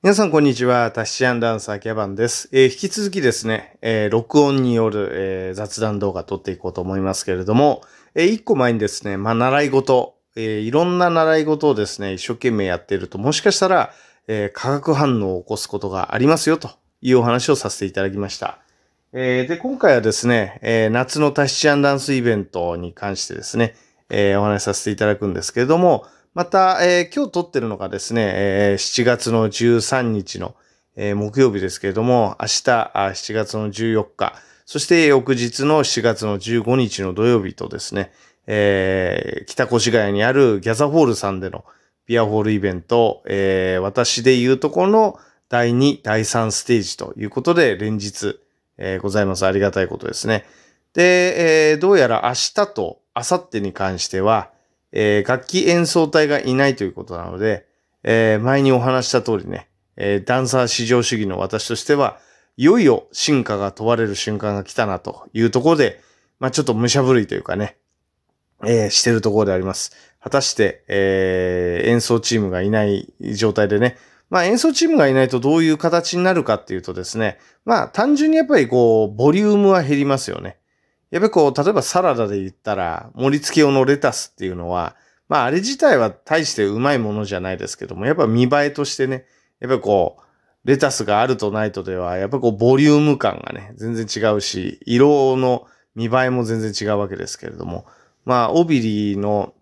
皆さん、こんにちは。タッシアンダンサー、キャバンです。えー、引き続きですね、えー、録音による、えー、雑談動画撮っていこうと思いますけれども、えー、一個前にですね、まあ、習い事、えいろんな習い事をですね、一生懸命やっていると、もしかしたら、え化学反応を起こすことがありますよ、というお話をさせていただきました。えで、今回はですね、え夏のタッシアンダンスイベントに関してですね、えお話しさせていただくんですけれども、また、えー、今日撮ってるのがですね、え7月の13日の、え木曜日ですけれども、明日7月の14日、そして翌日の7月の15日の土曜日とですね、えー、北越谷にあるギャザホールさんでのビアホールイベント、えー、私で言うとこの第2、第3ステージということで連日、えー、ございます。ありがたいことですね。で、えー、どうやら明日と明後日に関しては、えー、楽器演奏隊がいないということなので、えー、前にお話した通りね、えー、ダンサー至上主義の私としては、いよいよ進化が問われる瞬間が来たなというところで、まあ、ちょっと武者ぶいというかね、えー、してるところであります。果たして、えー、演奏チームがいない状態でね、まあ演奏チームがいないとどういう形になるかっていうとですね、まあ単純にやっぱりこう、ボリュームは減りますよね。やっぱりこう、例えばサラダで言ったら、盛り付け用のレタスっていうのは、まああれ自体は大してうまいものじゃないですけども、やっぱ見栄えとしてね、やっぱこう、レタスがあるとないとでは、やっぱこうボリューム感がね、全然違うし、色の見栄えも全然違うわけですけれども、まあ、オビリーの、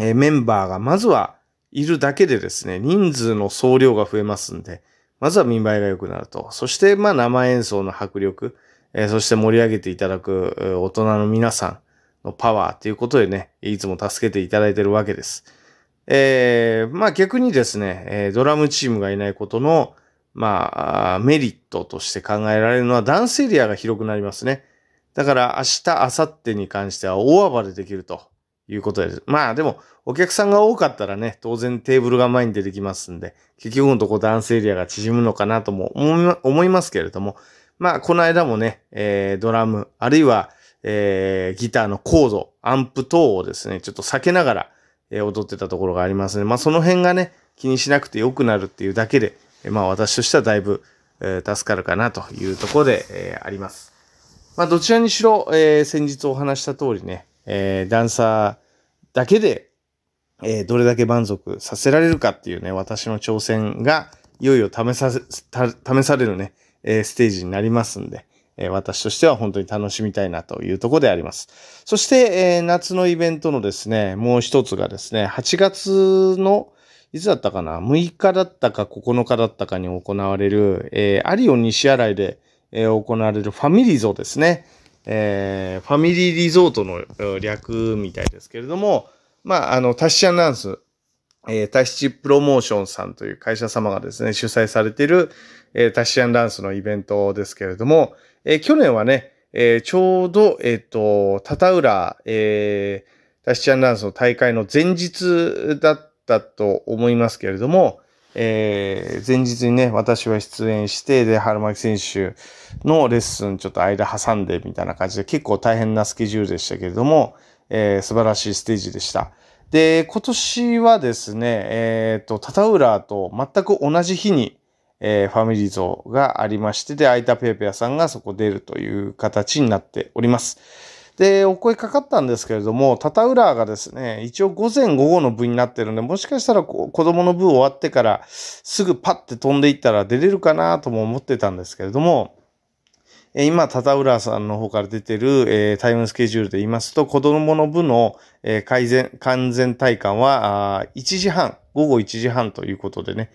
えメンバーがまずはいるだけでですね、人数の総量が増えますんで、まずは見栄えが良くなると。そして、まあ、生演奏の迫力。えー、そして盛り上げていただく大人の皆さんのパワーということでね、いつも助けていただいてるわけです。えー、まあ逆にですね、えドラムチームがいないことの、まあ、メリットとして考えられるのはダンスエリアが広くなりますね。だから明日、明後日に関しては大暴れできるということです。まあでも、お客さんが多かったらね、当然テーブルが前に出てきますんで、結局のとこダンスエリアが縮むのかなとも思いますけれども、まあ、この間もね、えー、ドラム、あるいは、えー、ギターのコード、アンプ等をですね、ちょっと避けながら、えー、踊ってたところがありますね。まあ、その辺がね、気にしなくて良くなるっていうだけで、えー、まあ、私としてはだいぶ、えー、助かるかなというところで、えー、あります。まあ、どちらにしろ、えー、先日お話した通りね、えー、ダンサーだけで、えー、どれだけ満足させられるかっていうね、私の挑戦が、いよいよ試させ、試されるね、えステージになりますんで、え私としては本当に楽しみたいなというとこであります。そして、え夏のイベントのですね、もう一つがですね、8月のいつだったかな ?6 日だったか9日だったかに行われる、えー、アリオ西新井で、えー、行われるファミリー像ですね。えー、ファミリーリゾートの略みたいですけれども、まあ、あの、タッシアナウンス、えー、タシチプロモーションさんという会社様がですね、主催されている、えー、タシアンダンスのイベントですけれども、えー、去年はね、えー、ちょうど、えっ、ー、と、タタウラ、えー、タシチアンダンスの大会の前日だったと思いますけれども、えー、前日にね、私は出演して、で、春巻選手のレッスンちょっと間挟んでみたいな感じで、結構大変なスケジュールでしたけれども、えー、素晴らしいステージでした。で、今年はですね、えっ、ー、と、タタウラーと全く同じ日に、えー、ファミリー像がありまして、で、空いたペーペアさんがそこ出るという形になっております。で、お声かかったんですけれども、タタウラーがですね、一応午前午後の部になってるんで、もしかしたら子供の部終わってからすぐパッて飛んでいったら出れるかなとも思ってたんですけれども、え今、タタウラさんの方から出てる、えタイムスケジュールで言いますと、子供の部の、え改善、完全体感は、1時半、午後1時半ということでね。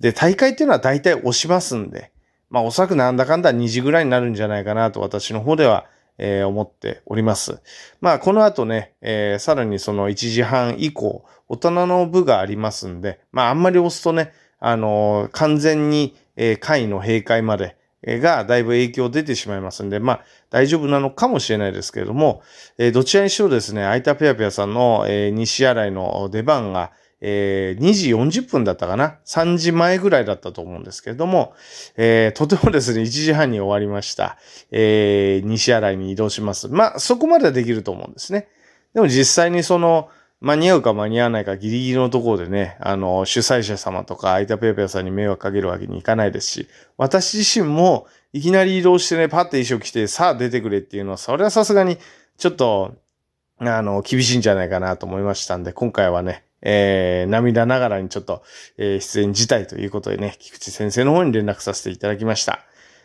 で、大会っていうのは大体押しますんで、まあ、おそらくなんだかんだ2時ぐらいになるんじゃないかなと私の方では、えー、思っております。まあ、この後ね、えー、さらにその1時半以降、大人の部がありますんで、まあ、あんまり押すとね、あのー、完全に、えー、会の閉会まで、がだいぶ影響出てしまいますんで、まあ大丈夫なのかもしれないですけれども、えどちらにしろですね、いたペアペアさんの、え西新井の出番が、え2時40分だったかな ?3 時前ぐらいだったと思うんですけれども、えとてもですね、1時半に終わりました。え西新井に移動します。まあそこまではできると思うんですね。でも実際にその、間に合うか間に合わないかギリギリのところでね、あの、主催者様とか、相田ペーペーさんに迷惑かけるわけにいかないですし、私自身もいきなり移動してね、パッて衣装着て、さあ出てくれっていうのは、それはさすがに、ちょっと、あの、厳しいんじゃないかなと思いましたんで、今回はね、えー、涙ながらにちょっと、えー、出演辞退ということでね、菊池先生の方に連絡させていただきました。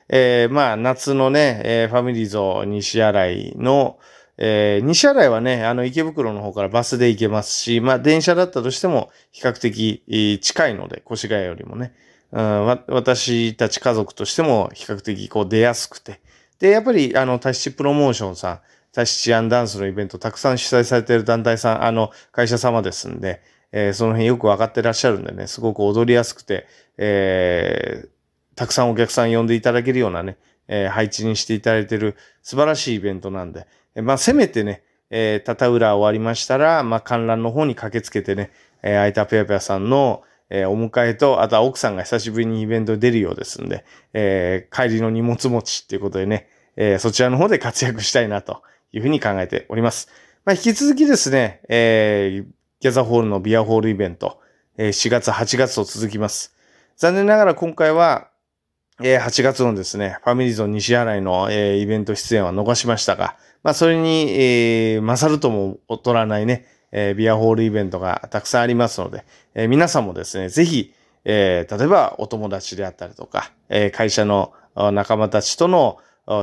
えー、まあ、夏のね、えー、ファミリーゾー西新井の、えー、西新井はね、あの池袋の方からバスで行けますし、まあ電車だったとしても比較的近いので、越谷よりもね、うん、私たち家族としても比較的こう出やすくて。で、やっぱりあのタヒチプロモーションさん、タヒチアンダンスのイベントたくさん主催されている団体さん、あの会社様ですんで、えー、その辺よくわかってらっしゃるんでね、すごく踊りやすくて、えー、たくさんお客さん呼んでいただけるようなね、えー、配置にしていただいている素晴らしいイベントなんで、えまあ、せめてね、えー、タ裏終わりましたら、まあ、観覧の方に駆けつけてね、えー、あいたペアぺさんの、えー、お迎えと、あとは奥さんが久しぶりにイベント出るようですんで、えー、帰りの荷物持ちっていうことでね、えー、そちらの方で活躍したいなというふうに考えております。まあ、引き続きですね、えー、ギャザホールのビアホールイベント、えー、4月、8月と続きます。残念ながら今回は、えー、8月のですね、ファミリーゾン西新井の、えー、イベント出演は逃しましたが、まあ、それに、えー、勝るとも劣らないね、えー、ビアホールイベントがたくさんありますので、えー、皆さんもですね、ぜひ、えー、例えばお友達であったりとか、えー、会社の仲間たちとの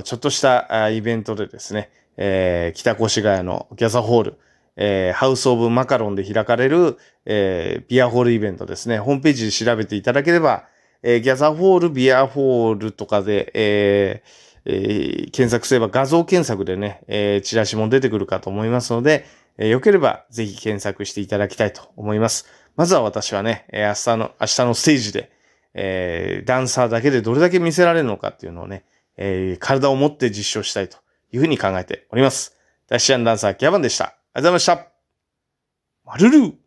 ちょっとしたイベントでですね、えー、北越谷のギャザホール、えー、ハウスオブマカロンで開かれる、えー、ビアホールイベントですね、ホームページで調べていただければ、えー、ギャザーホール、ビアホールとかで、えー、えー、検索すれば画像検索でね、えー、チラシも出てくるかと思いますので、えー、よければぜひ検索していただきたいと思います。まずは私はね、えー、明日の、明日のステージで、えー、ダンサーだけでどれだけ見せられるのかっていうのをね、えー、体を持って実証したいというふうに考えております。ダッシュダンサー、ギャバンでした。ありがとうございました。まるる